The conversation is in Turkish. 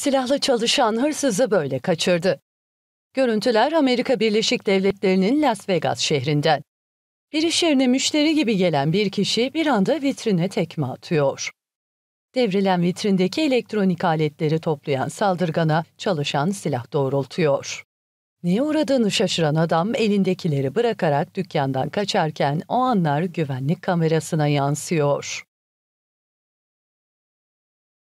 silahlı çalışan hırsızı böyle kaçırdı. Görüntüler Amerika Birleşik Devletleri'nin Las Vegas şehrinden. Bir iş yerine müşteri gibi gelen bir kişi bir anda vitrine tekme atıyor. Devrilen vitrindeki elektronik aletleri toplayan saldırgana çalışan silah doğrultuyor. Neye uğradığını şaşıran adam elindekileri bırakarak dükkandan kaçarken o anlar güvenlik kamerasına yansıyor.